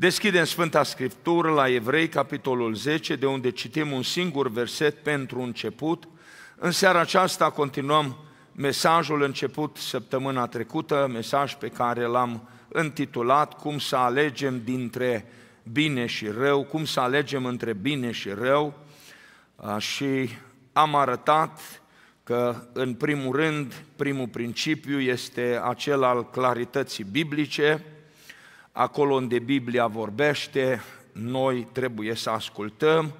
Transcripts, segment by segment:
Deschidem Sfânta Scriptură la Evrei, capitolul 10, de unde citim un singur verset pentru început. În seara aceasta continuăm mesajul început săptămâna trecută, mesaj pe care l-am intitulat Cum să alegem dintre bine și rău, cum să alegem între bine și rău. Și am arătat că, în primul rând, primul principiu este acel al clarității biblice, acolo unde Biblia vorbește, noi trebuie să ascultăm,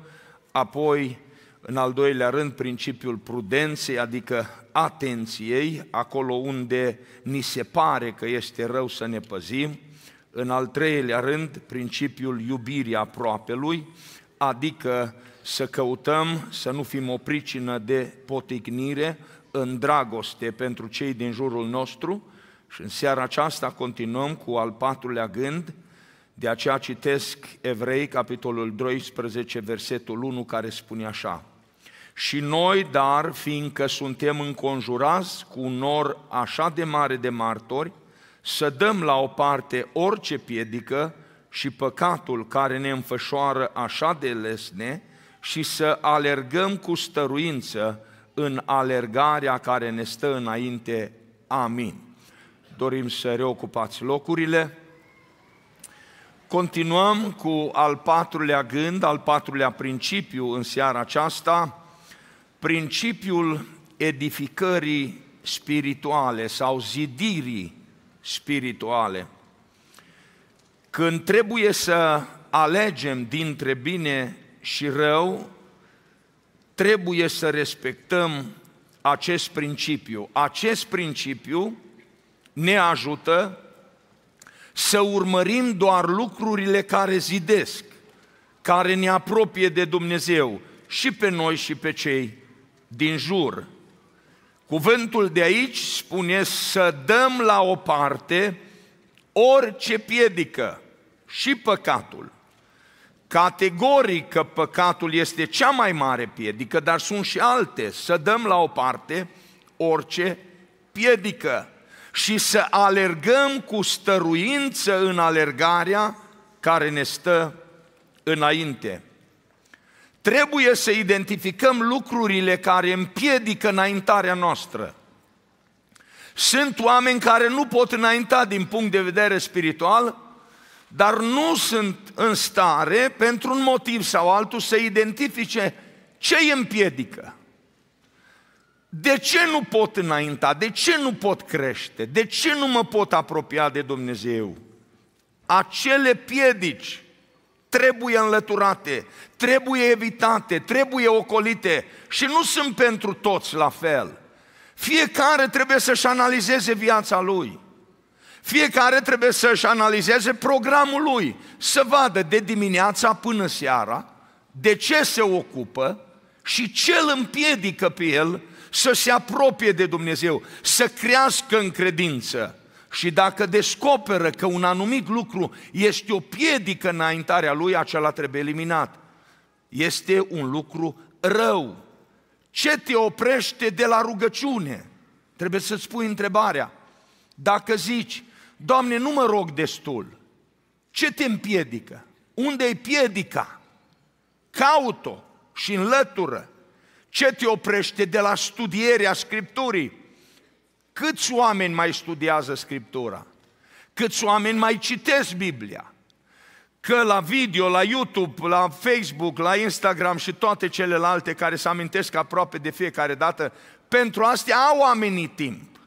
apoi, în al doilea rând, principiul prudenței, adică atenției, acolo unde ni se pare că este rău să ne păzim, în al treilea rând, principiul iubirii aproapelui, adică să căutăm să nu fim o pricină de poticnire în dragoste pentru cei din jurul nostru și în seara aceasta continuăm cu al patrulea gând, de aceea citesc Evrei, capitolul 12, versetul 1, care spune așa. Și noi, dar, fiindcă suntem înconjurați cu un nor așa de mare de martori, să dăm la o parte orice piedică și păcatul care ne înfășoară așa de lesne și să alergăm cu stăruință în alergarea care ne stă înainte. Amin dorim să reocupați locurile. Continuăm cu al patrulea gând, al patrulea principiu în seara aceasta, principiul edificării spirituale sau zidirii spirituale. Când trebuie să alegem dintre bine și rău, trebuie să respectăm acest principiu. Acest principiu ne ajută să urmărim doar lucrurile care zidesc, care ne apropie de Dumnezeu și pe noi și pe cei din jur. Cuvântul de aici spune să dăm la o parte orice piedică și păcatul. Categoric că păcatul este cea mai mare piedică, dar sunt și alte. Să dăm la o parte orice piedică și să alergăm cu stăruință în alergarea care ne stă înainte. Trebuie să identificăm lucrurile care împiedică înaintarea noastră. Sunt oameni care nu pot înainta din punct de vedere spiritual, dar nu sunt în stare, pentru un motiv sau altul, să identifice ce îi împiedică. De ce nu pot înainta? De ce nu pot crește? De ce nu mă pot apropia de Dumnezeu? Acele piedici trebuie înlăturate, trebuie evitate, trebuie ocolite și nu sunt pentru toți la fel. Fiecare trebuie să-și analizeze viața lui. Fiecare trebuie să-și analizeze programul lui, să vadă de dimineața până seara de ce se ocupă și ce îl împiedică pe el să se apropie de Dumnezeu, să crească în credință. Și dacă descoperă că un anumit lucru este o piedică înaintarea lui, acela trebuie eliminat. Este un lucru rău. Ce te oprește de la rugăciune? Trebuie să-ți pui întrebarea. Dacă zici, Doamne, nu mă rog destul, ce te împiedică? Unde e piedica? Caut-o și înlătură. Ce te oprește de la studierea Scripturii? Câți oameni mai studiază Scriptura? Câți oameni mai citesc Biblia? Că la video, la YouTube, la Facebook, la Instagram și toate celelalte care se amintesc aproape de fiecare dată, pentru astea au oamenii timp.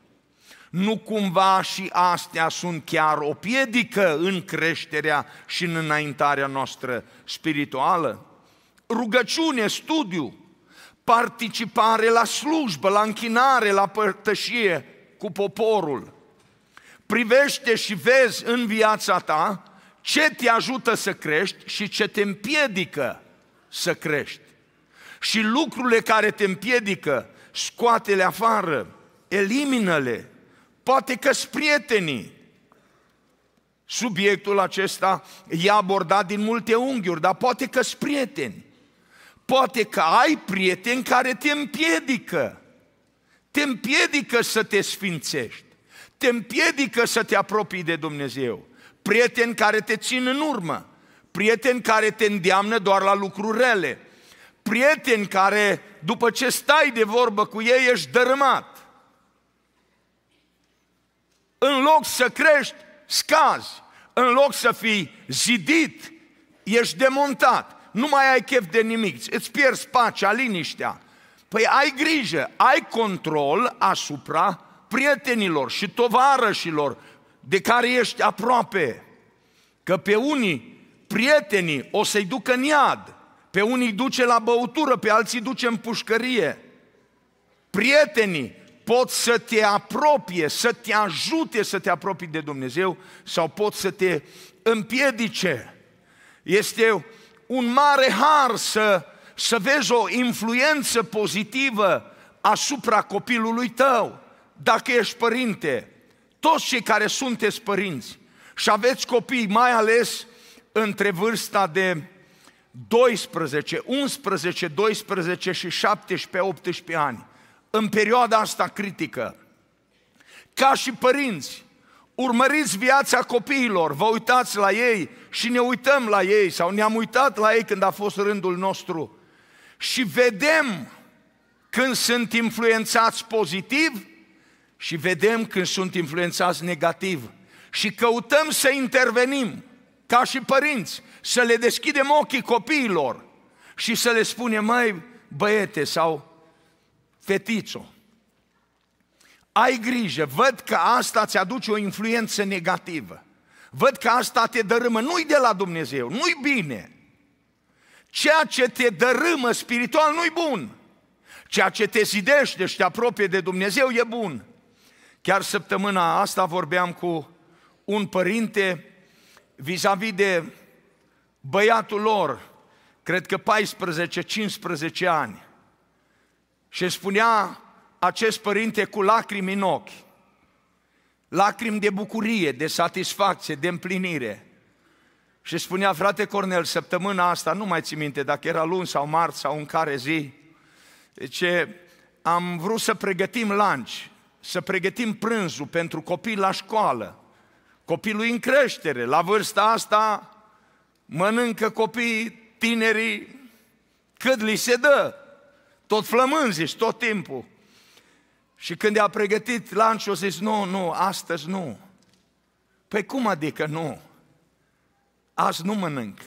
Nu cumva și astea sunt chiar o piedică în creșterea și în înaintarea noastră spirituală? Rugăciune, studiu, participare la slujbă, la închinare, la părtășie cu poporul. Privește și vezi în viața ta ce te ajută să crești și ce te împiedică să crești. Și lucrurile care te împiedică, scoate-le afară, elimină-le. Poate că prietenii. Subiectul acesta e abordat din multe unghiuri, dar poate că prieteni. Poate că ai prieteni care te împiedică. Te împiedică să te sfințești. Te împiedică să te apropii de Dumnezeu. Prieteni care te țin în urmă. Prieteni care te îndeamnă doar la lucruri rele. Prieteni care, după ce stai de vorbă cu ei, ești dărâmat. În loc să crești, scazi. În loc să fii zidit, ești demontat nu mai ai chef de nimic, îți pierzi pacea, liniștea. Păi ai grijă, ai control asupra prietenilor și tovarășilor de care ești aproape. Că pe unii prietenii o să-i ducă în iad, pe unii duce la băutură, pe alții duce în pușcărie. Prietenii pot să te apropie, să te ajute să te apropii de Dumnezeu sau pot să te împiedice. Este un mare har să, să vezi o influență pozitivă asupra copilului tău. Dacă ești părinte, toți cei care sunteți părinți și aveți copii, mai ales între vârsta de 12, 11, 12 și 17, 18 ani, în perioada asta critică, ca și părinți, Urmăriți viața copiilor, vă uitați la ei și ne uităm la ei sau ne-am uitat la ei când a fost rândul nostru și vedem când sunt influențați pozitiv și vedem când sunt influențați negativ și căutăm să intervenim ca și părinți, să le deschidem ochii copiilor și să le spunem, mai băiete sau fetițo, ai grijă, văd că asta îți aduce o influență negativă. Văd că asta te dărâmă, nu-i de la Dumnezeu, nu-i bine. Ceea ce te dărâmă spiritual nu-i bun. Ceea ce te zidește și te apropie de Dumnezeu e bun. Chiar săptămâna asta vorbeam cu un părinte vis-a-vis de băiatul lor, cred că 14-15 ani. Și spunea acest părinte cu lacrimi în ochi, lacrimi de bucurie, de satisfacție, de împlinire. Și spunea, frate Cornel, săptămâna asta, nu mai țin minte dacă era luni sau marți sau în care zi, zice, am vrut să pregătim lanci, să pregătim prânzul pentru copii la școală, copilul în creștere, la vârsta asta mănâncă copii tinerii, cât li se dă, tot flămânzi tot timpul. Și când i-a pregătit lanțul, a zis, nu, nu, astăzi nu. Păi cum adică nu? Azi nu mănânc,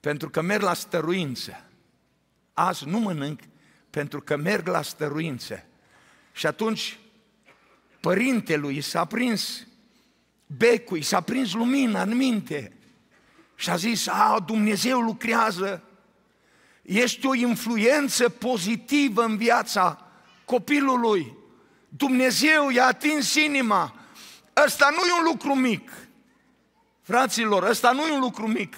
pentru că merg la stăruință. Azi nu mănânc, pentru că merg la stăruință. Și atunci părintelui s-a prins becul, s-a prins lumina în minte și a zis, a, Dumnezeu lucrează, este o influență pozitivă în viața copilului. Dumnezeu i-a atins inima. Ăsta nu e un lucru mic. Fraților, ăsta nu e un lucru mic.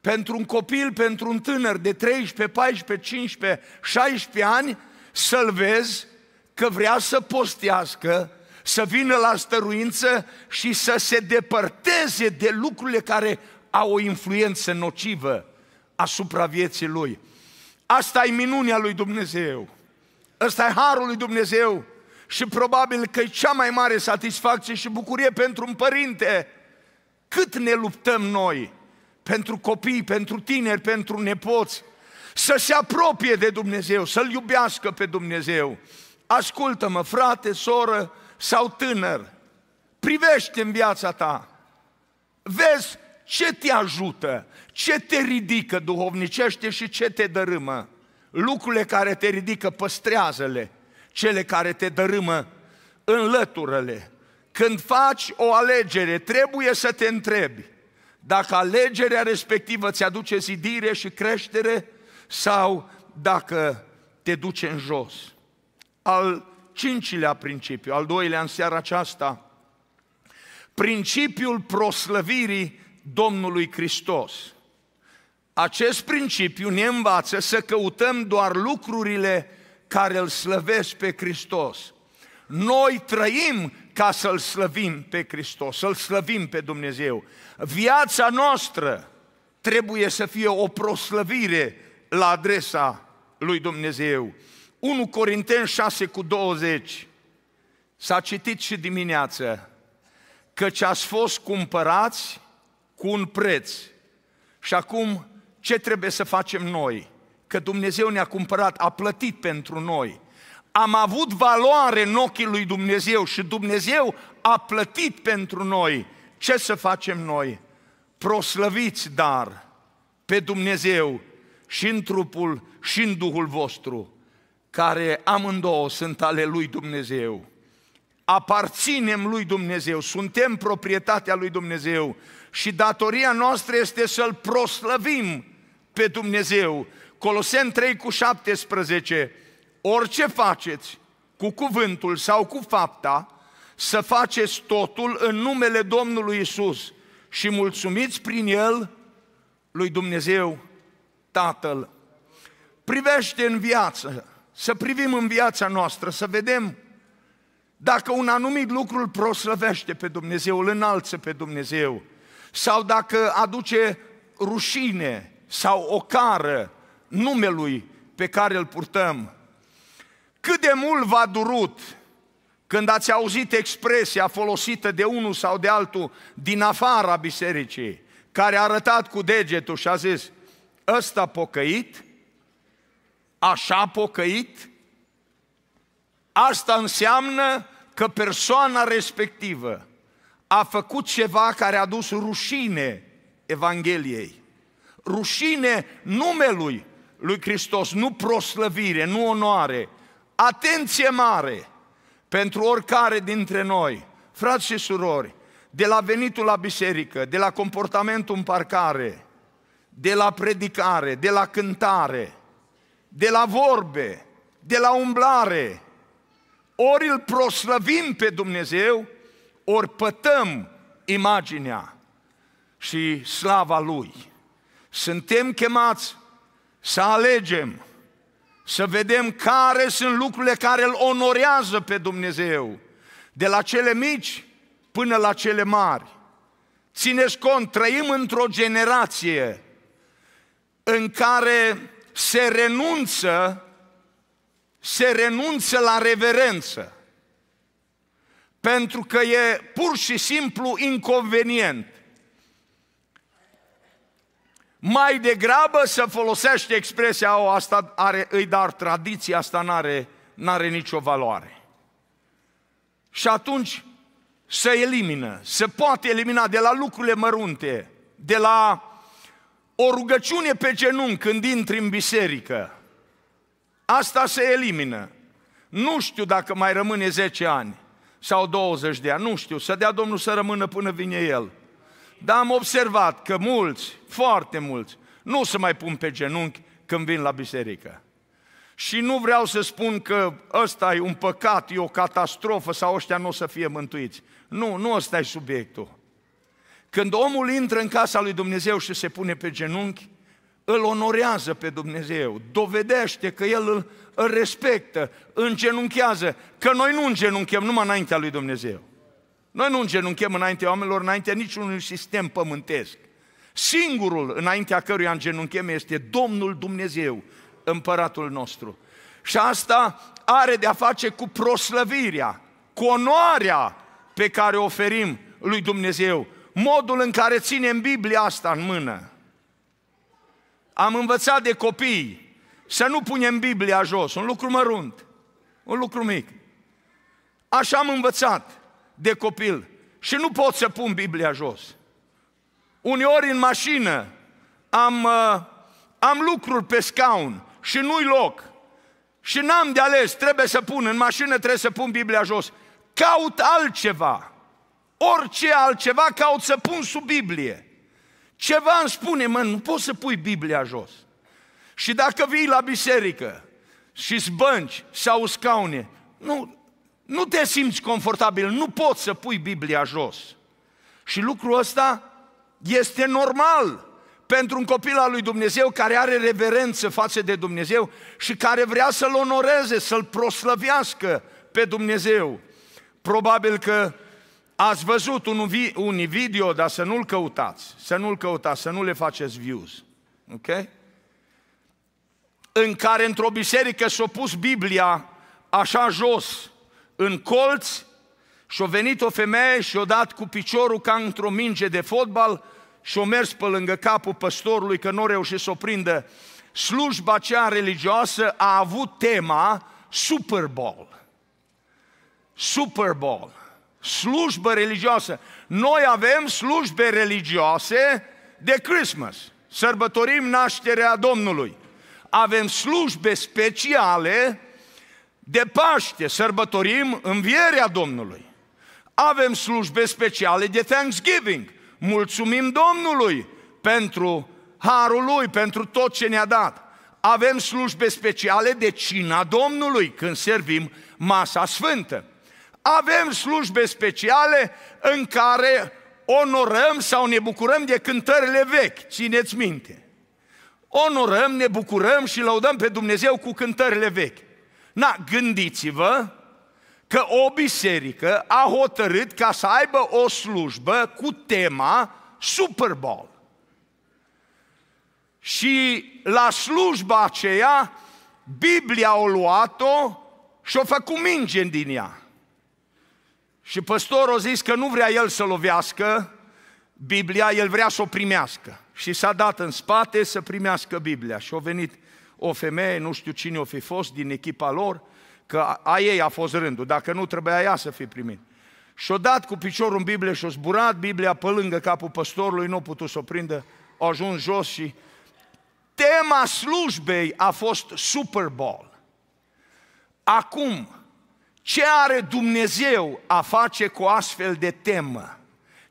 Pentru un copil, pentru un tânăr de 13, 14, 15, 16 ani, să-l vezi că vrea să postească, să vină la stăruință și să se depărteze de lucrurile care au o influență nocivă asupra vieții lui. Asta e minunea lui Dumnezeu. Ăsta e harul lui Dumnezeu și probabil că e cea mai mare satisfacție și bucurie pentru un părinte. Cât ne luptăm noi pentru copii, pentru tineri, pentru nepoți, să se apropie de Dumnezeu, să-L iubească pe Dumnezeu. Ascultă-mă, frate, soră sau tânăr, privește în viața ta, vezi ce te ajută, ce te ridică duhovnicește și ce te dărâmă. Lucrurile care te ridică, păstrează-le. Cele care te dărâmă, înlătură-le. Când faci o alegere, trebuie să te întrebi dacă alegerea respectivă ți aduce zidire și creștere sau dacă te duce în jos. Al cincilea principiu, al doilea în seara aceasta, principiul proslăvirii Domnului Hristos. Acest principiu ne învață să căutăm doar lucrurile care îl slăvesc pe Hristos. Noi trăim ca să-L slăvim pe Hristos, să-L slăvim pe Dumnezeu. Viața noastră trebuie să fie o proslăvire la adresa lui Dumnezeu. 1 Corinteni 6 cu 20 s-a citit și dimineață, căci ați fost cumpărați cu un preț și acum ce trebuie să facem noi? Că Dumnezeu ne-a cumpărat, a plătit pentru noi. Am avut valoare în ochii lui Dumnezeu și Dumnezeu a plătit pentru noi. Ce să facem noi? Proslăviți dar pe Dumnezeu și în trupul și în Duhul vostru, care amândouă sunt ale lui Dumnezeu aparținem lui Dumnezeu, suntem proprietatea lui Dumnezeu și datoria noastră este să-L proslăvim pe Dumnezeu. Coloseni 3 cu 17, orice faceți cu cuvântul sau cu fapta, să faceți totul în numele Domnului Isus și mulțumiți prin El lui Dumnezeu Tatăl. Privește în viață, să privim în viața noastră, să vedem dacă un anumit lucru îl proslăvește pe Dumnezeu, îl înalță pe Dumnezeu, sau dacă aduce rușine, sau o cară numelui pe care îl purtăm. Cât de mult v-a durut când ați auzit expresia folosită de unul sau de altul din afara bisericii, care a arătat cu degetul și a zis, ăsta pocăit, așa pocăit, asta înseamnă că persoana respectivă a făcut ceva care a dus rușine Evangheliei rușine numelui lui Hristos, nu proslăvire, nu onoare. Atenție mare pentru oricare dintre noi, frați și surori, de la venitul la biserică, de la comportamentul în parcare, de la predicare, de la cântare, de la vorbe, de la umblare, ori îl proslăvim pe Dumnezeu, ori pătăm imaginea și slava Lui. Suntem chemați să alegem, să vedem care sunt lucrurile care îl onorează pe Dumnezeu, de la cele mici până la cele mari. Țineți cont, trăim într-o generație în care se renunță se renunță la reverență pentru că e pur și simplu inconvenient. Mai degrabă să folosește expresia o, asta are, îi dar tradiția asta nu are are nicio valoare. Și atunci se elimină, se poate elimina de la lucrurile mărunte, de la o rugăciune pe genunchi când intri în biserică. Asta se elimină. Nu știu dacă mai rămâne 10 ani sau 20 de ani, nu știu, să dea Domnul să rămână până vine El. Dar am observat că mulți, foarte mulți, nu se mai pun pe genunchi când vin la biserică. Și nu vreau să spun că ăsta e un păcat, e o catastrofă sau ăștia nu o să fie mântuiți. Nu, nu ăsta e subiectul. Când omul intră în casa lui Dumnezeu și se pune pe genunchi, îl onorează pe Dumnezeu, dovedește că el îl, îl respectă, îngenunchează, că noi nu îngenunchem numai înaintea lui Dumnezeu. Noi nu îngenunchem înaintea oamenilor, înaintea niciunui sistem pământesc. Singurul înaintea căruia îngenunchem este Domnul Dumnezeu, împăratul nostru. Și asta are de-a face cu proslăvirea, cu onoarea pe care o oferim lui Dumnezeu, modul în care ținem Biblia asta în mână. Am învățat de copii să nu punem Biblia jos, un lucru mărunt, un lucru mic. Așa am învățat de copil și nu pot să pun Biblia jos. Uneori în mașină am, uh, am lucruri pe scaun și nu-i loc. Și n-am de ales, trebuie să pun, în mașină trebuie să pun Biblia jos. Caut altceva, orice altceva caut să pun sub Biblie. Ceva îmi spune, mă, nu poți să pui Biblia jos. Și dacă vii la biserică și zbănci sau scaune, nu, nu te simți confortabil, nu poți să pui Biblia jos. Și lucrul ăsta este normal pentru un copil al lui Dumnezeu care are reverență față de Dumnezeu și care vrea să-L onoreze, să-L proslăvească pe Dumnezeu. Probabil că ați văzut un, un video, dar să nu-l căutați, să nu-l căutați, să nu le faceți views. Ok? În care într-o biserică s-a pus Biblia așa jos, în colț și a venit o femeie și a dat cu piciorul ca într-o minge de fotbal și a mers pe lângă capul păstorului că nu reușește reușit să o prindă. Slujba aceea religioasă a avut tema Super Bowl. Super Bowl. Slujbă religioasă. Noi avem slujbe religioase de Christmas. Sărbătorim nașterea Domnului. Avem slujbe speciale de Paște sărbătorim învierea Domnului. Avem slujbe speciale de Thanksgiving. Mulțumim Domnului pentru harul Lui, pentru tot ce ne-a dat. Avem slujbe speciale de cina Domnului când servim masa sfântă. Avem slujbe speciale în care onorăm sau ne bucurăm de cântările vechi, țineți minte. Onorăm, ne bucurăm și laudăm pe Dumnezeu cu cântările vechi. Na, gândiți-vă că o biserică a hotărât ca să aibă o slujbă cu tema Super Bowl. Și la slujba aceea, Biblia o luat-o și o făcut minge din ea. Și păstorul a zis că nu vrea el să lovească Biblia, el vrea să o primească. Și s-a dat în spate să primească Biblia. Și a venit o femeie, nu știu cine o fi fost din echipa lor, că a ei a fost rândul, dacă nu trebuia ea să fie primit. Și-o dat cu piciorul în Biblie și-o zburat Biblia pe lângă capul păstorului, nu a putut să o prindă, a ajuns jos și tema slujbei a fost Super Bowl. Acum, ce are Dumnezeu a face cu astfel de temă?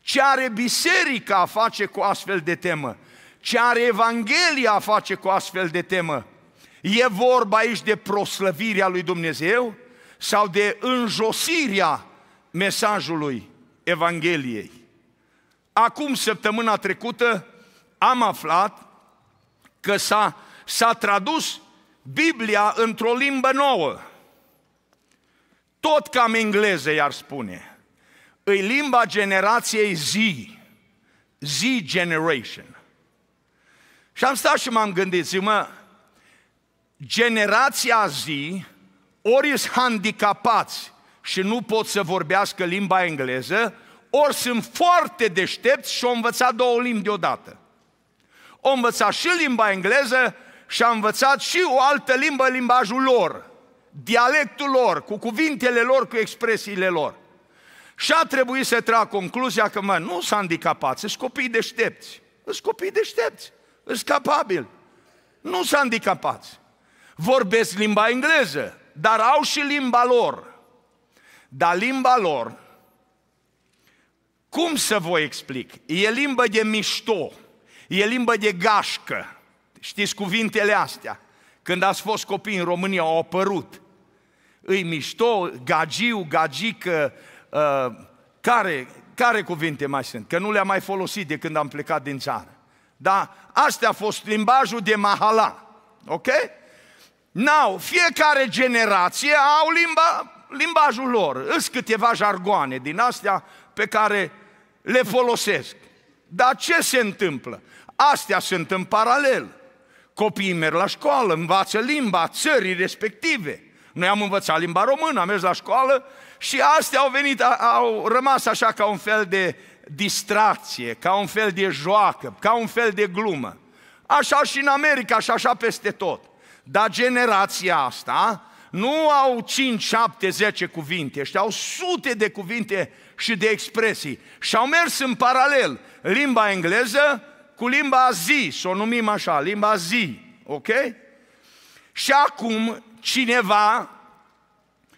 Ce are biserica a face cu astfel de temă? Ce are Evanghelia a face cu astfel de temă? E vorba aici de proslăvirea lui Dumnezeu sau de înjosirea mesajului Evangheliei? Acum, săptămâna trecută, am aflat că s-a, s-a tradus Biblia într-o limbă nouă. Tot cam engleză, i-ar spune. Îi limba generației Z. Z generation. Și am stat și m-am gândit, zic mă, generația zi ori sunt handicapați și nu pot să vorbească limba engleză, ori sunt foarte deștepți și au învățat două limbi deodată. Au învățat și limba engleză și au învățat și o altă limbă, limbajul lor, dialectul lor, cu cuvintele lor, cu expresiile lor. Și a trebuit să trag concluzia că, mă, nu sunt handicapați, sunt copii deștepți. Sunt copii deștepți, sunt capabili. Nu sunt handicapați vorbesc limba engleză, dar au și limba lor. Dar limba lor, cum să vă explic? E limbă de mișto, e limbă de gașcă. Știți cuvintele astea? Când ați fost copii în România, au apărut. Îi mișto, gagiu, gagică, uh, care, care cuvinte mai sunt? Că nu le-am mai folosit de când am plecat din țară. Dar astea a fost limbajul de mahala. Ok? Nu, fiecare generație au limba, limbajul lor. Îs câteva jargoane din astea pe care le folosesc. Dar ce se întâmplă? Astea sunt în paralel. Copiii merg la școală, învață limba țării respective. Noi am învățat limba română, am mers la școală și astea au venit, au rămas așa ca un fel de distracție, ca un fel de joacă, ca un fel de glumă. Așa și în America și așa peste tot. Dar generația asta nu au 5, 7, 10 cuvinte, ăștia au sute de cuvinte și de expresii. Și au mers în paralel limba engleză cu limba zi, să o numim așa, limba zi, ok? Și acum cineva,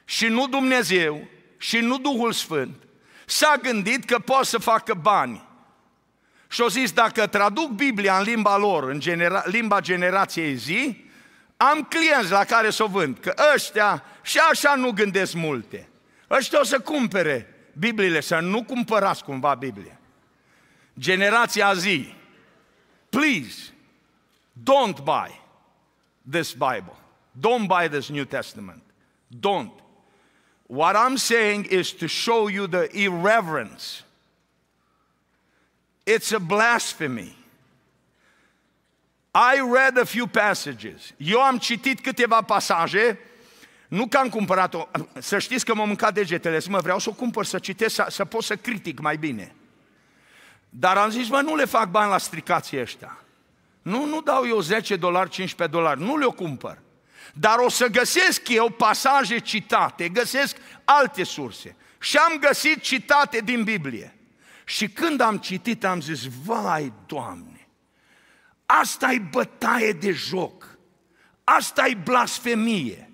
și nu Dumnezeu, și nu Duhul Sfânt, s-a gândit că poate să facă bani. Și au zis, dacă traduc Biblia în limba lor, în genera- limba generației zi, am clienți la care să o vând, că ăștia și așa nu gândesc multe. Ăștia o să cumpere Bibliile, să nu cumpărați cumva Biblie. Generația zi, please, don't buy this Bible. Don't buy this New Testament. Don't. What I'm saying is to show you the irreverence. It's a blasphemy. I read a few passages. Eu am citit câteva pasaje, nu că am cumpărat-o, să știți că m am mâncat degetele, să mă vreau să o cumpăr, să citesc, să, să pot să critic mai bine. Dar am zis, mă, nu le fac bani la stricații ăștia. Nu, nu dau eu 10 dolari, 15 dolari, nu le-o cumpăr. Dar o să găsesc eu pasaje citate, găsesc alte surse. Și am găsit citate din Biblie. Și când am citit, am zis, vai, Doamne, Asta e bătaie de joc. Asta e blasfemie.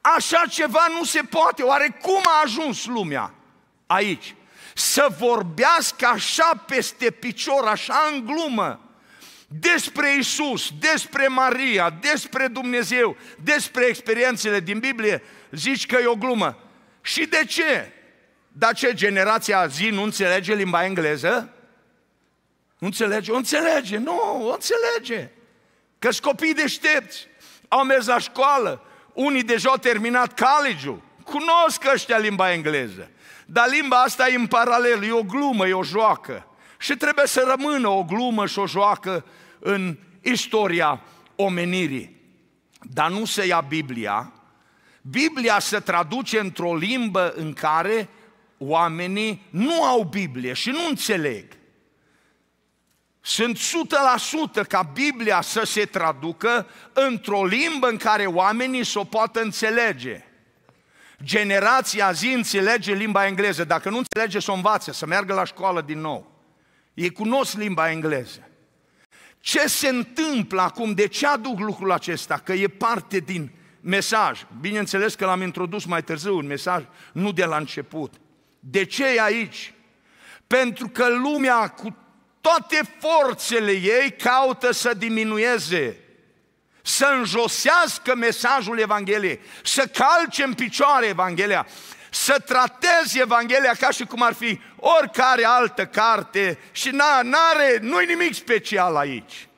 Așa ceva nu se poate. Oare cum a ajuns lumea aici? Să vorbească așa peste picior, așa în glumă, despre Isus, despre Maria, despre Dumnezeu, despre experiențele din Biblie, zici că e o glumă. Și de ce? Dar ce, generația azi nu înțelege limba engleză? Nu înțelege? O înțelege, nu, o înțelege. că copii deștepți, au mers la școală, unii deja au terminat college-ul, cunosc ăștia limba engleză. Dar limba asta e în paralel, e o glumă, e o joacă. Și trebuie să rămână o glumă și o joacă în istoria omenirii. Dar nu se ia Biblia. Biblia se traduce într-o limbă în care oamenii nu au Biblie și nu înțeleg sunt 100% ca Biblia să se traducă într-o limbă în care oamenii să o poată înțelege. Generația zi înțelege limba engleză. Dacă nu înțelege, să o învațe, să meargă la școală din nou. Ei cunosc limba engleză. Ce se întâmplă acum? De ce aduc lucrul acesta? Că e parte din mesaj. Bineînțeles că l-am introdus mai târziu un mesaj, nu de la început. De ce e aici? Pentru că lumea cu toate forțele ei caută să diminueze, să înjosească mesajul Evangheliei, să calce în picioare Evanghelia, să tratezi Evanghelia ca și cum ar fi oricare altă carte și n-are, nu-i nimic special aici.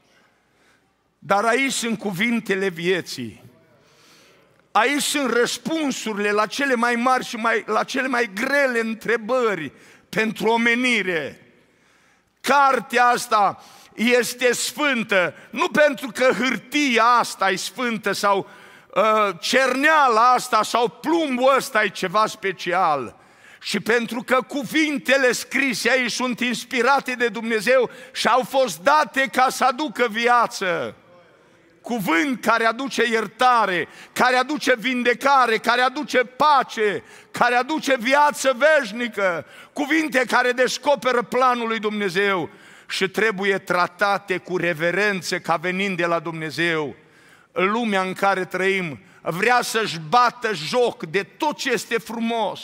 Dar aici sunt cuvintele vieții. Aici sunt răspunsurile la cele mai mari și mai, la cele mai grele întrebări pentru omenire cartea asta este sfântă, nu pentru că hârtia asta e sfântă sau ă, cerneala asta sau plumbul ăsta e ceva special, și pentru că cuvintele scrise aici sunt inspirate de Dumnezeu și au fost date ca să aducă viață cuvânt care aduce iertare, care aduce vindecare, care aduce pace, care aduce viață veșnică, cuvinte care descoperă planul lui Dumnezeu și trebuie tratate cu reverențe ca venind de la Dumnezeu. Lumea în care trăim vrea să-și bată joc de tot ce este frumos,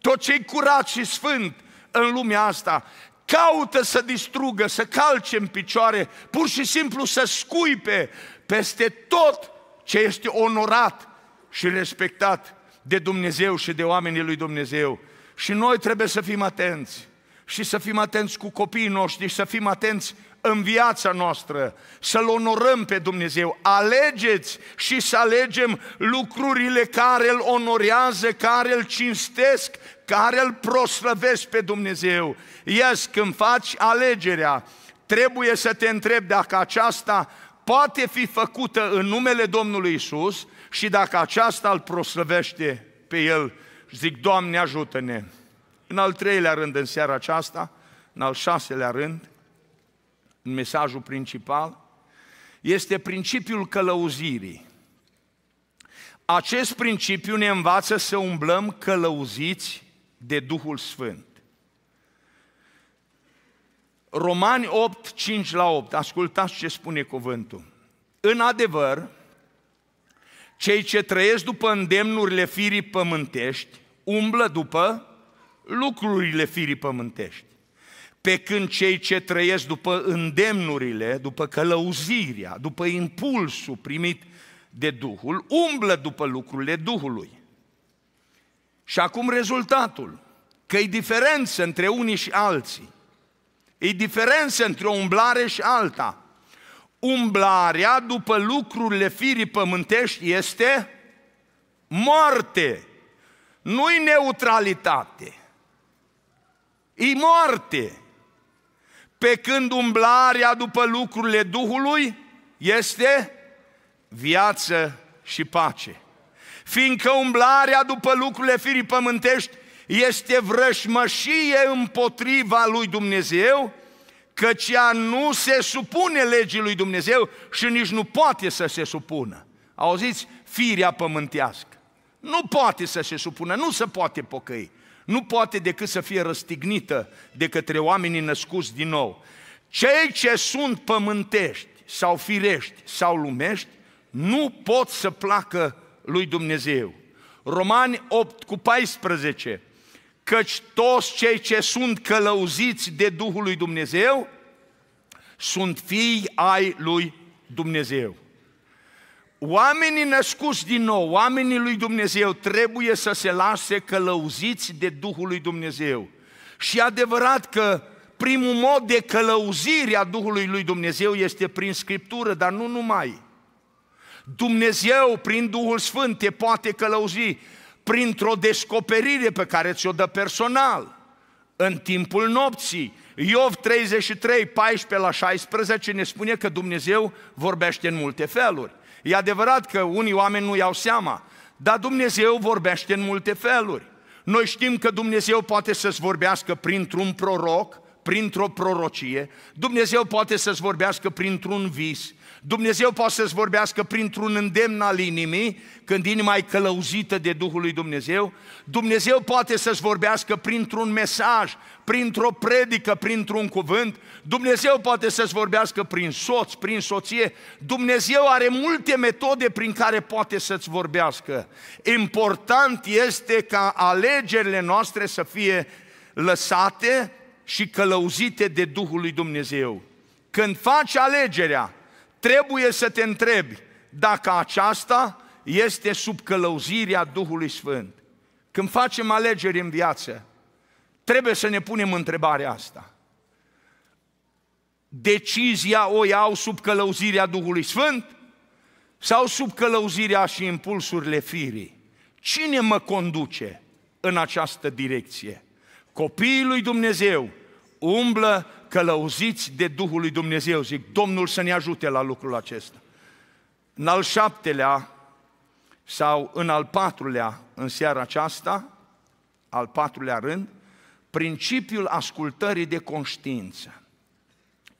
tot ce e curat și sfânt în lumea asta, caută să distrugă, să calce în picioare, pur și simplu să scuipe peste tot ce este onorat și respectat de Dumnezeu și de oamenii lui Dumnezeu. Și noi trebuie să fim atenți și să fim atenți cu copiii noștri și să fim atenți în viața noastră, să-L onorăm pe Dumnezeu. Alegeți și să alegem lucrurile care îl onorează, care îl cinstesc, care îl proslăvesc pe Dumnezeu. Ies, când faci alegerea, trebuie să te întrebi dacă aceasta poate fi făcută în numele Domnului Isus și dacă aceasta îl proslăvește pe el, zic, Doamne ajută-ne. În al treilea rând în seara aceasta, în al șaselea rând, în mesajul principal, este principiul călăuzirii. Acest principiu ne învață să umblăm călăuziți de Duhul Sfânt. Romani 8, 5 la 8, ascultați ce spune cuvântul. În adevăr, cei ce trăiesc după îndemnurile firii pământești, umblă după lucrurile firii pământești. Pe când cei ce trăiesc după îndemnurile, după călăuzirea, după impulsul primit de Duhul, umblă după lucrurile Duhului. Și acum rezultatul, că e diferență între unii și alții. E diferență între o umblare și alta. Umblarea după lucrurile firii pământești este moarte. Nu-i neutralitate. E moarte. Pe când umblarea după lucrurile Duhului este viață și pace. Fiindcă umblarea după lucrurile firii pământești este vrășmășie împotriva lui Dumnezeu, căci ea nu se supune legii lui Dumnezeu și nici nu poate să se supună. Auziți? Firea pământească. Nu poate să se supună, nu se poate pocăi. Nu poate decât să fie răstignită de către oamenii născuți din nou. Cei ce sunt pământești sau firești sau lumești nu pot să placă lui Dumnezeu. Romani 8 cu 14 căci toți cei ce sunt călăuziți de Duhul lui Dumnezeu sunt fii ai lui Dumnezeu. Oamenii născuți din nou, oamenii lui Dumnezeu, trebuie să se lase călăuziți de Duhul lui Dumnezeu. Și adevărat că primul mod de călăuzire a Duhului lui Dumnezeu este prin Scriptură, dar nu numai. Dumnezeu, prin Duhul Sfânt, te poate călăuzi printr-o descoperire pe care ți-o dă personal în timpul nopții. Iov 33, 14 la 16 ne spune că Dumnezeu vorbește în multe feluri. E adevărat că unii oameni nu iau seama, dar Dumnezeu vorbește în multe feluri. Noi știm că Dumnezeu poate să-ți vorbească printr-un proroc, printr-o prorocie, Dumnezeu poate să-ți vorbească printr-un vis, Dumnezeu poate să-ți vorbească printr-un îndemn al inimii, când inima e călăuzită de Duhul lui Dumnezeu. Dumnezeu poate să-ți vorbească printr-un mesaj, printr-o predică, printr-un cuvânt. Dumnezeu poate să-ți vorbească prin soț, prin soție. Dumnezeu are multe metode prin care poate să-ți vorbească. Important este ca alegerile noastre să fie lăsate și călăuzite de Duhul lui Dumnezeu. Când faci alegerea, trebuie să te întrebi dacă aceasta este sub călăuzirea Duhului Sfânt. Când facem alegeri în viață, trebuie să ne punem întrebarea asta. Decizia o iau sub călăuzirea Duhului Sfânt sau sub călăuzirea și impulsurile firii? Cine mă conduce în această direcție? Copiii lui Dumnezeu umblă călăuziți de Duhul lui Dumnezeu. Zic, Domnul să ne ajute la lucrul acesta. În al șaptelea sau în al patrulea, în seara aceasta, al patrulea rând, principiul ascultării de conștiință.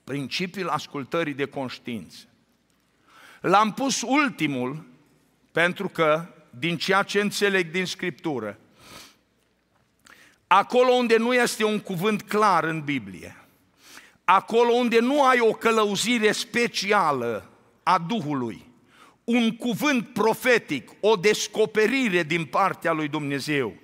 Principiul ascultării de conștiință. L-am pus ultimul pentru că, din ceea ce înțeleg din Scriptură, acolo unde nu este un cuvânt clar în Biblie, acolo unde nu ai o călăuzire specială a Duhului, un cuvânt profetic, o descoperire din partea lui Dumnezeu,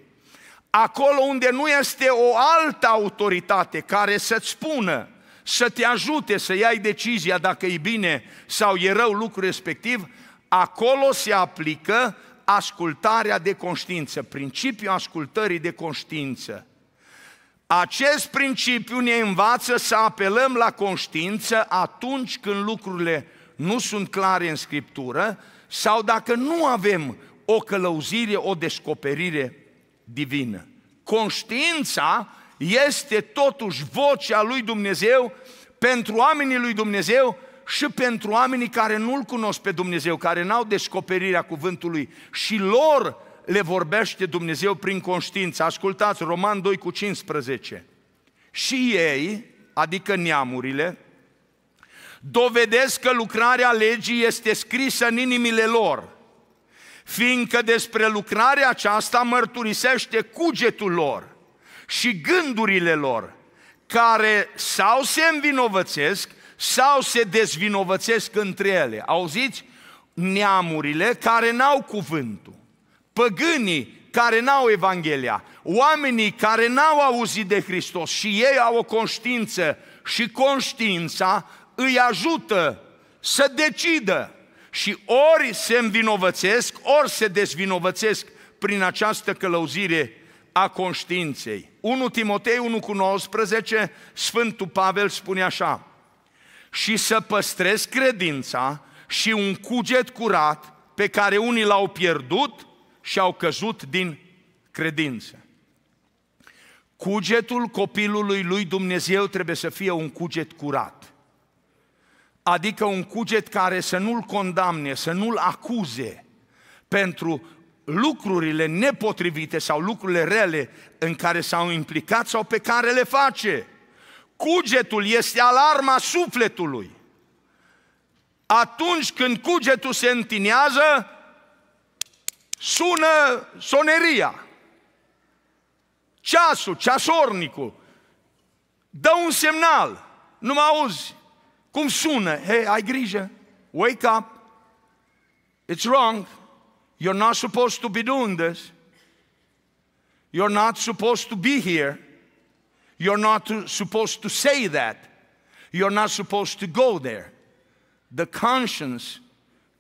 acolo unde nu este o altă autoritate care să-ți spună, să te ajute să iei decizia dacă e bine sau e rău lucrul respectiv, acolo se aplică ascultarea de conștiință, principiul ascultării de conștiință. Acest principiu ne învață să apelăm la conștiință atunci când lucrurile nu sunt clare în Scriptură sau dacă nu avem o călăuzire, o descoperire divină. Conștiința este totuși vocea lui Dumnezeu pentru oamenii lui Dumnezeu și pentru oamenii care nu-L cunosc pe Dumnezeu, care n-au descoperirea cuvântului și lor le vorbește Dumnezeu prin conștiință. Ascultați, Roman 2 cu 15. Și ei, adică neamurile, dovedesc că lucrarea legii este scrisă în inimile lor, fiindcă despre lucrarea aceasta mărturisește cugetul lor și gândurile lor, care sau se învinovățesc, sau se dezvinovățesc între ele. Auziți? Neamurile care n-au cuvântul păgânii care n-au Evanghelia, oamenii care n-au auzit de Hristos și ei au o conștiință și conștiința îi ajută să decidă și ori se învinovățesc, ori se dezvinovățesc prin această călăuzire a conștiinței. 1 Timotei 1 cu 19, Sfântul Pavel spune așa, și să păstrez credința și un cuget curat pe care unii l-au pierdut, și au căzut din credință. Cugetul copilului lui Dumnezeu trebuie să fie un cuget curat. Adică un cuget care să nu-l condamne, să nu-l acuze pentru lucrurile nepotrivite sau lucrurile rele în care s-au implicat sau pe care le face. Cugetul este alarma sufletului. Atunci când cugetul se întinează, sună soneria, ceasul, ceasornicul, dă un semnal, nu mă auzi cum sună, hei, ai grijă, wake up, it's wrong, you're not supposed to be doing this, you're not supposed to be here, you're not supposed to say that, you're not supposed to go there. The conscience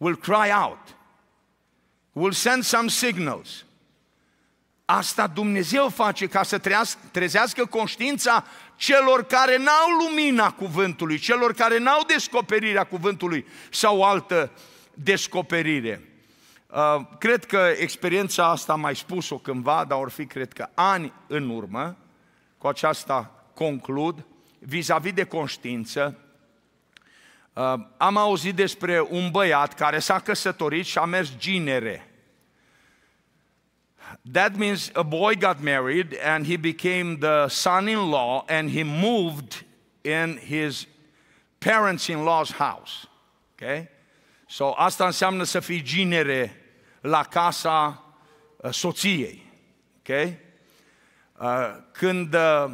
will cry out. will send some signals. Asta Dumnezeu face ca să trezească conștiința celor care n-au lumina cuvântului, celor care n-au descoperirea cuvântului sau altă descoperire. Uh, cred că experiența asta am mai spus-o cândva, dar or fi, cred că, ani în urmă, cu aceasta conclud, vis-a-vis de conștiință, Uh, am auzit despre un băiat care s-a căsătorit și a mers ginere. That means a boy got married and he became the son-in-law and he moved in his parents-in-law's house. Okay? So asta înseamnă să fii ginere la casa uh, soției. Okay? Uh, când uh,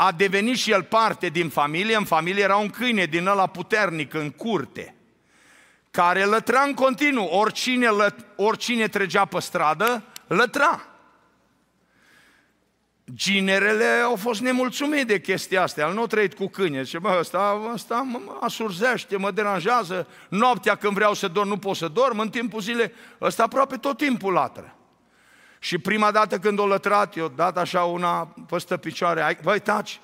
a devenit și el parte din familie, în familie era un câine din ăla puternic în curte, care lătra în continuu, oricine, lă, oricine trecea pe stradă, lătra. Ginerele au fost nemulțumit de chestia asta, el nu a trăit cu câine, zice, bă, ăsta, ăsta mă asurzește, mă deranjează, noaptea când vreau să dorm, nu pot să dorm, în timpul zilei, ăsta aproape tot timpul latră. Și prima dată când o lătrat, i-o dat așa una peste picioare, ai, băi, taci!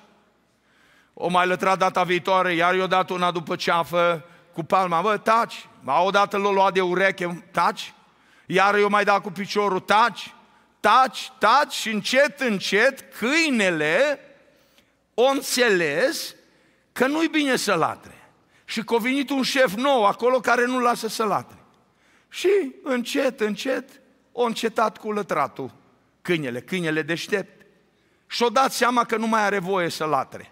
O mai lătrat data viitoare, iar i-o dat una după ceafă cu palma, bă, taci! o dată l-o luat de ureche, taci! Iar eu mai dat cu piciorul, taci! Taci, taci și încet, încet, câinele o înțeles că nu-i bine să latre. Și că a venit un șef nou acolo care nu lasă să latre. Și încet, încet, o încetat cu lătratul, câinele, câinele deștept. Și-o dat seama că nu mai are voie să latre.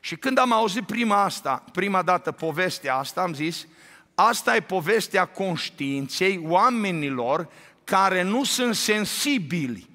Și când am auzit prima asta, prima dată povestea asta, am zis, asta e povestea conștiinței oamenilor care nu sunt sensibili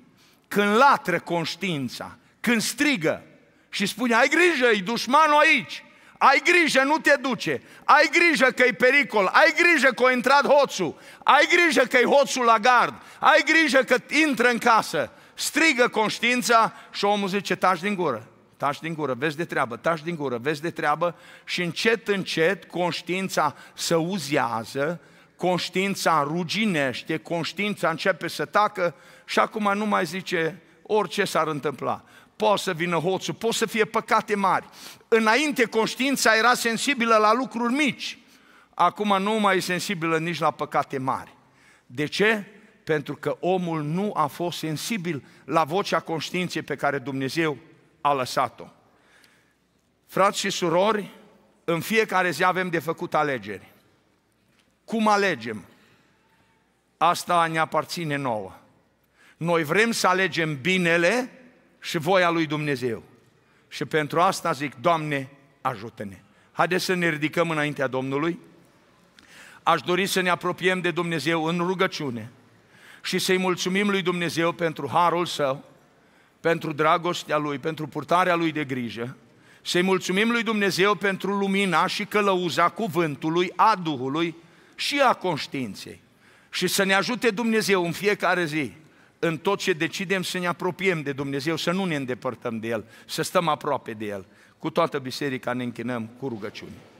când latră conștiința, când strigă și spune, ai grijă, e dușmanul aici ai grijă, nu te duce, ai grijă că e pericol, ai grijă că a intrat hoțul, ai grijă că e hoțul la gard, ai grijă că intră în casă, strigă conștiința și omul zice, taci din gură, taci din gură, vezi de treabă, taci din gură, vezi de treabă și încet, încet conștiința se uzează, conștiința ruginește, conștiința începe să tacă și acum nu mai zice orice s-ar întâmpla poate să vină hoțul, pot să fie păcate mari. Înainte conștiința era sensibilă la lucruri mici, acum nu mai e sensibilă nici la păcate mari. De ce? Pentru că omul nu a fost sensibil la vocea conștiinței pe care Dumnezeu a lăsat-o. Frați și surori, în fiecare zi avem de făcut alegeri. Cum alegem? Asta ne aparține nouă. Noi vrem să alegem binele și voia lui Dumnezeu. Și pentru asta zic, Doamne, ajută-ne! Haideți să ne ridicăm înaintea Domnului. Aș dori să ne apropiem de Dumnezeu în rugăciune și să-i mulțumim lui Dumnezeu pentru harul său, pentru dragostea lui, pentru purtarea lui de grijă, să-i mulțumim lui Dumnezeu pentru lumina și călăuza cuvântului, a Duhului și a conștiinței. Și să ne ajute Dumnezeu în fiecare zi în tot ce decidem să ne apropiem de Dumnezeu, să nu ne îndepărtăm de El, să stăm aproape de El. Cu toată biserica ne închinăm cu rugăciune.